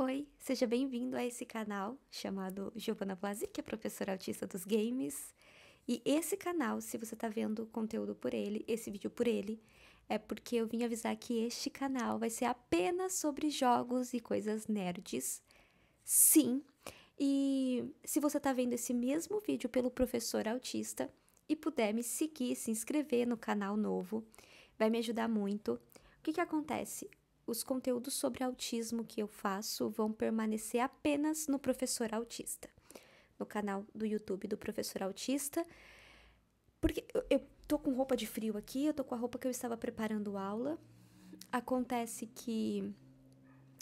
Oi, seja bem-vindo a esse canal chamado Giovanna Blasi, que é professora autista dos games. E esse canal, se você está vendo conteúdo por ele, esse vídeo por ele, é porque eu vim avisar que este canal vai ser apenas sobre jogos e coisas nerds. Sim. E se você está vendo esse mesmo vídeo pelo professor autista e puder me seguir, se inscrever no canal novo, vai me ajudar muito. O que, que acontece? os conteúdos sobre autismo que eu faço vão permanecer apenas no Professor Autista, no canal do YouTube do Professor Autista, porque eu, eu tô com roupa de frio aqui, eu tô com a roupa que eu estava preparando aula. Acontece que.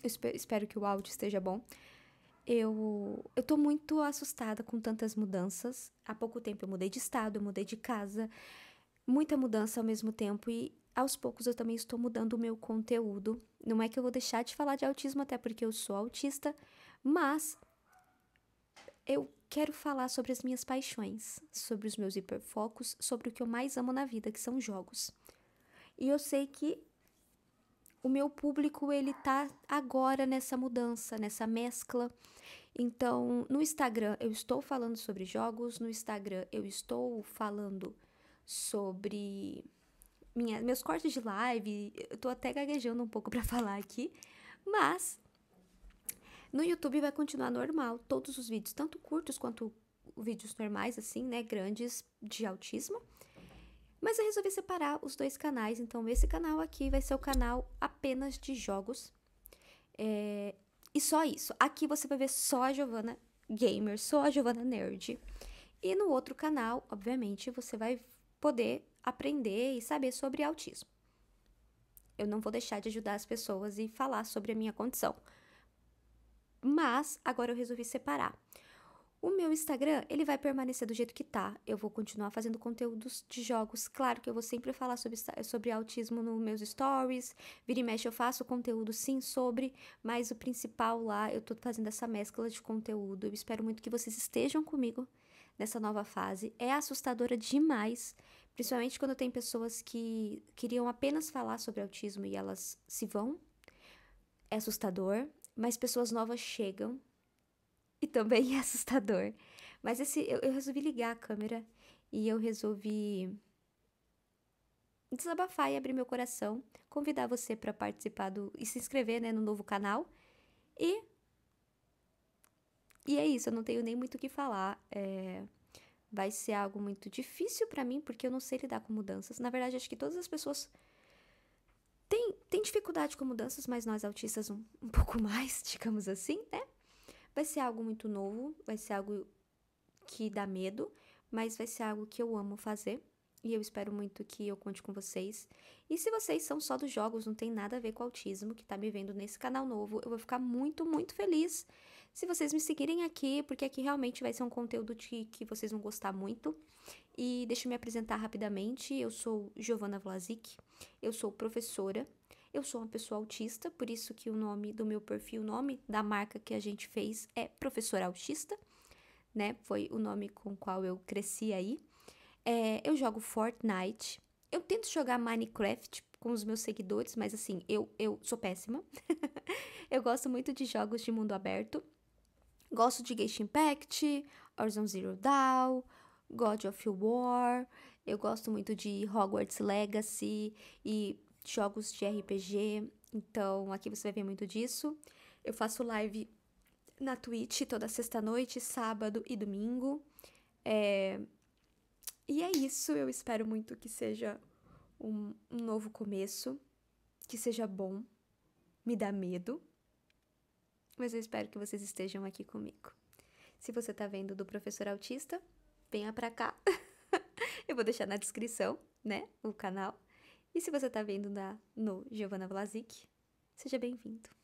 Eu espero, espero que o áudio esteja bom. Eu, eu tô muito assustada com tantas mudanças. Há pouco tempo eu mudei de estado, eu mudei de casa, muita mudança ao mesmo tempo e aos poucos eu também estou mudando o meu conteúdo. Não é que eu vou deixar de falar de autismo, até porque eu sou autista, mas eu quero falar sobre as minhas paixões, sobre os meus hiperfocos, sobre o que eu mais amo na vida, que são jogos. E eu sei que o meu público ele tá agora nessa mudança, nessa mescla. Então, no Instagram eu estou falando sobre jogos, no Instagram eu estou falando sobre minha, meus cortes de live. Eu tô até gaguejando um pouco para falar aqui, mas no YouTube vai continuar normal todos os vídeos, tanto curtos quanto vídeos normais assim, né, grandes de autismo. Mas eu resolvi separar os dois canais, então esse canal aqui vai ser o canal apenas de jogos. É... E só isso. Aqui você vai ver só a Giovana Gamer, só a Giovana Nerd. E no outro canal, obviamente, você vai poder aprender e saber sobre autismo. Eu não vou deixar de ajudar as pessoas e falar sobre a minha condição. Mas agora eu resolvi separar. O meu Instagram, ele vai permanecer do jeito que tá. Eu vou continuar fazendo conteúdos de jogos. Claro que eu vou sempre falar sobre, sobre autismo nos meus stories. Vira e mexe, eu faço conteúdo sim sobre, mas o principal lá, eu tô fazendo essa mescla de conteúdo. Eu espero muito que vocês estejam comigo nessa nova fase é assustadora demais, principalmente quando tem pessoas que queriam apenas falar sobre autismo e elas se vão. É assustador, mas pessoas novas chegam e também é assustador. Mas esse eu, eu resolvi ligar a câmera e eu resolvi desabafar e abrir meu coração, convidar você para participar do e se inscrever né, no novo canal e e é isso, eu não tenho nem muito o que falar. É... Vai ser algo muito difícil para mim, porque eu não sei lidar com mudanças. Na verdade, acho que todas as pessoas têm, têm dificuldade com mudanças, mas nós autistas um, um pouco mais, digamos assim, né? Vai ser algo muito novo, vai ser algo que dá medo, mas vai ser algo que eu amo fazer e eu espero muito que eu conte com vocês. E se vocês são só dos jogos, não tem nada a ver com autismo, que tá me vendo nesse canal novo, eu vou ficar muito, muito feliz se vocês me seguirem aqui, porque aqui realmente vai ser um conteúdo que que vocês vão gostar muito. E deixa eu me apresentar rapidamente. Eu sou Giovana Vlasic, eu sou professora, eu sou uma pessoa autista, por isso que o nome do meu perfil, o nome da marca que a gente fez é Professora Autista, né? Foi o nome com o qual eu cresci aí. É, eu jogo Fortnite. Eu tento jogar Minecraft com os meus seguidores, mas assim, eu, eu sou péssima. eu gosto muito de jogos de mundo aberto. Gosto de Genshin Impact, Horizon Zero Dawn, God of War. Eu gosto muito de Hogwarts Legacy e jogos de RPG. Então, aqui você vai ver muito disso. Eu faço live na Twitch toda sexta-noite, sábado e domingo. É, e é isso, eu espero muito que seja um, um novo começo, que seja bom, me dá medo, mas eu espero que vocês estejam aqui comigo. Se você tá vendo do professor autista, venha pra cá. eu vou deixar na descrição, né, o canal. E se você tá vendo da no Giovanna Vlasic, seja bem-vindo.